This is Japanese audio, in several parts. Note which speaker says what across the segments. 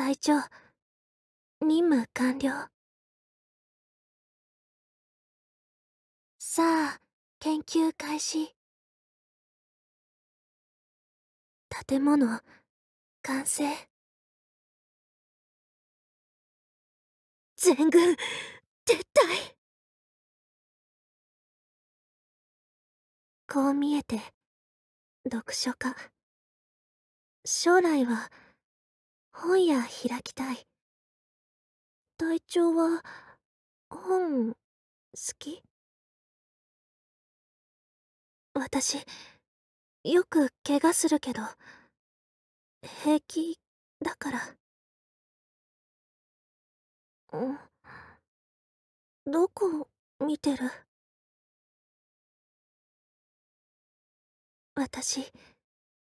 Speaker 1: 隊長任務完了さあ研究開始建物完成全軍撤退こう見えて読書家将来は本屋開きたい隊長は本好き私よく怪我するけど平気だからうんどこ見てる私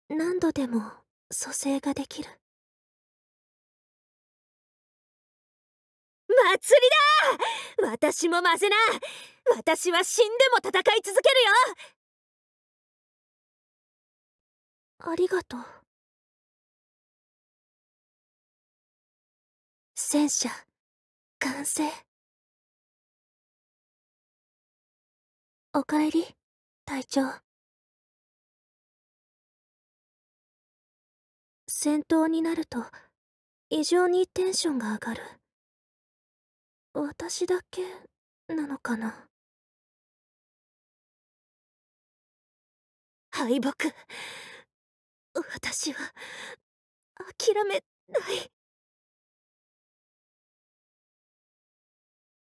Speaker 1: 何度でも蘇生ができる祭りだ私もマぜナ私は死んでも戦い続けるよありがとう戦車完成おかえり隊長戦闘になると異常にテンションが上がる。私だけなのかな敗北私は諦めない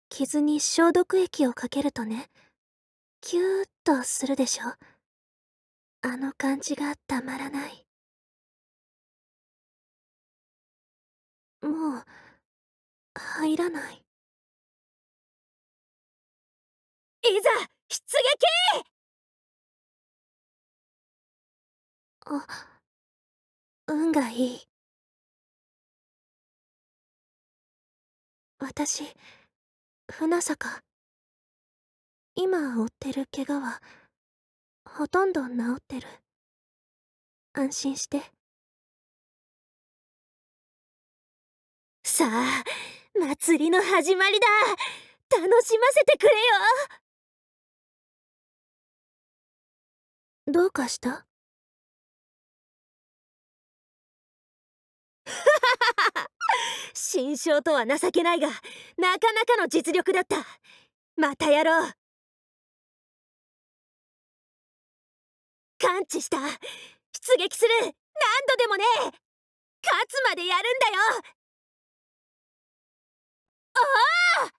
Speaker 1: 傷に消毒液をかけるとねキューッとするでしょあの感じがたまらないもう入らないざ出撃あ運がいい私船坂今負ってる怪我はほとんど治ってる安心してさあ祭りの始まりだ楽しませてくれよどうかした新勝 とは情けないがなかなかの実力だったまたやろう感知した出撃する何度でもね勝つまでやるんだよああ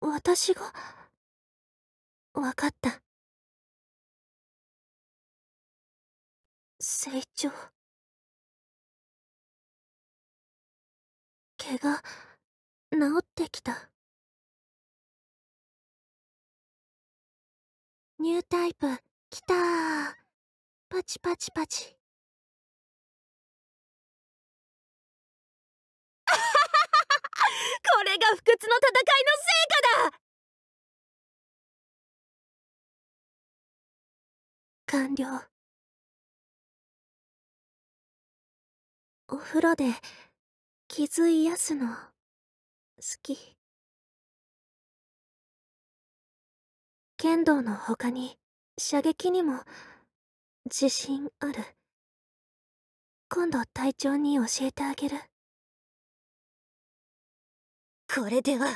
Speaker 1: 私が。わかった。成長。怪我、治ってきた。ニュータイプ、きたー。パチパチパチ。これが不屈の戦いの成果だ完了お風呂で傷癒すの好き剣道の他に射撃にも自信ある今度隊長に教えてあげるこれでは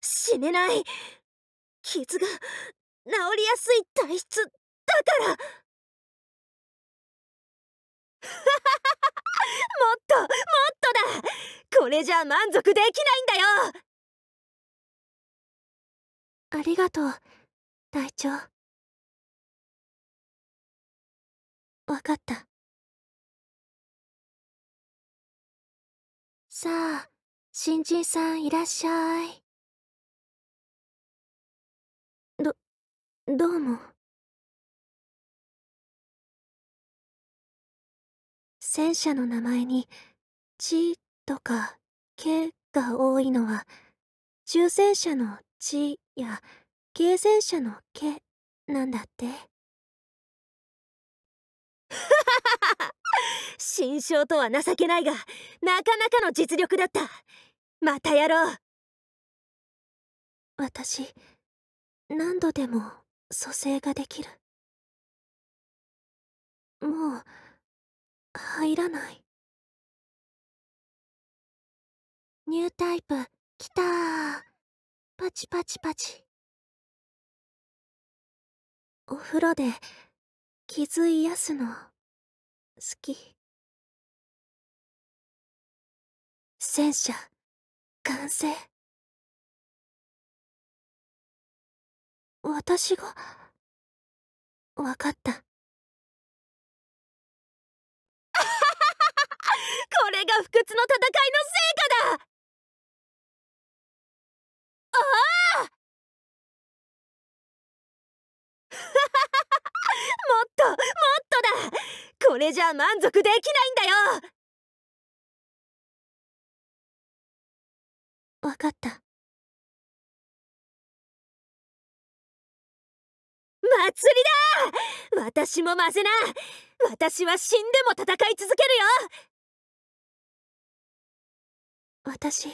Speaker 1: 死ねない傷が治りやすい体質だからもっともっとだこれじゃ満足できないんだよありがとう隊長わかったさあ新人さんいらっしゃいどどうも。戦車の名前に「ち」とか「け」が多いのは重戦車の「ち」や軽戦車の「け」なんだって。新勝とは情けないがなかなかの実力だったまたやろう私何度でも蘇生ができるもう入らないニュータイプきたパチパチパチお風呂で傷癒すの好き戦車完成私が分かった これが不屈の戦いの成果だああ もっともっとだこれじゃ満足できないんだよ分かった祭りだ私もマぜナ私は死んでも戦い続けるよ私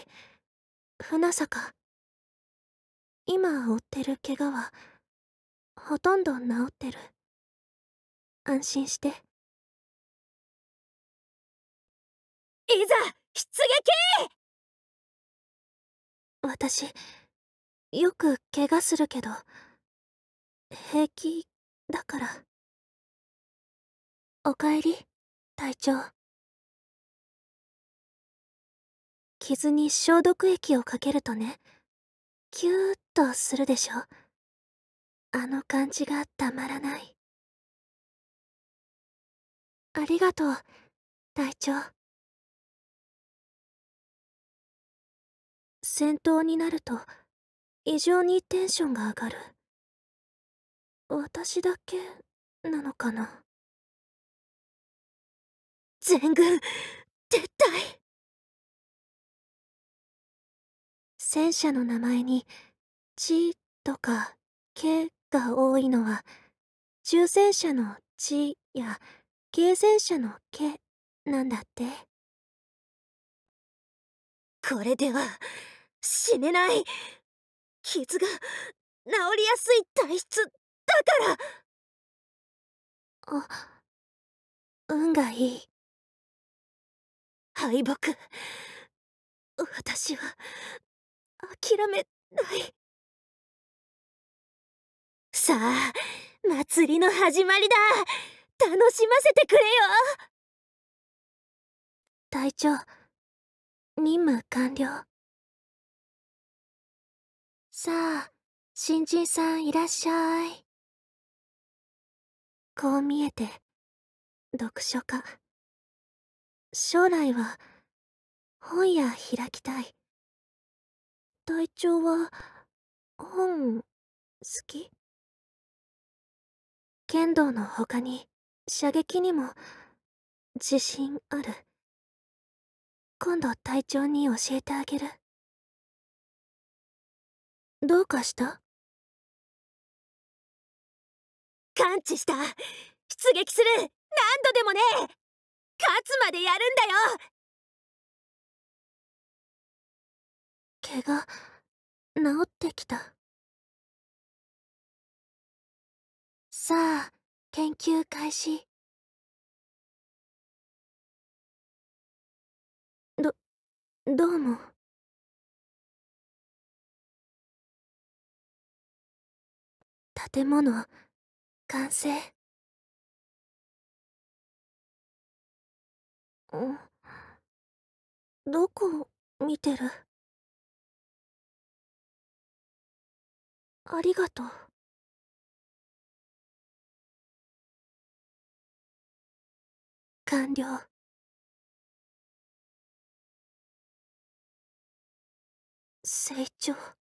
Speaker 1: 船坂今負ってる怪我はほとんど治ってる安心していざ出撃私よく怪我するけど平気だから。おかえり、隊長。傷に消毒液をかけるとね、キューッとするでしょ。あの感じがたまらない。ありがとう、隊長。戦闘になると、異常にテンションが上がる。私だけなのかな全軍撤退戦車の名前に「ち」とか「け」が多いのは中戦車の「ち」や軽戦車の「け」なんだってこれでは死ねない傷が治りやすい体質からあ運がいい敗北私は諦めないさあ祭りの始まりだ楽しませてくれよ隊長任務完了さあ新人さんいらっしゃい。こう見えて、読書家。将来は、本屋開きたい。隊長は、本、好き剣道の他に、射撃にも、自信ある。今度隊長に教えてあげる。どうかした感知した出撃する何度でもね勝つまでやるんだよ怪我治ってきたさあ研究開始どどうも。建物完成んどこ見てるありがとう完了成長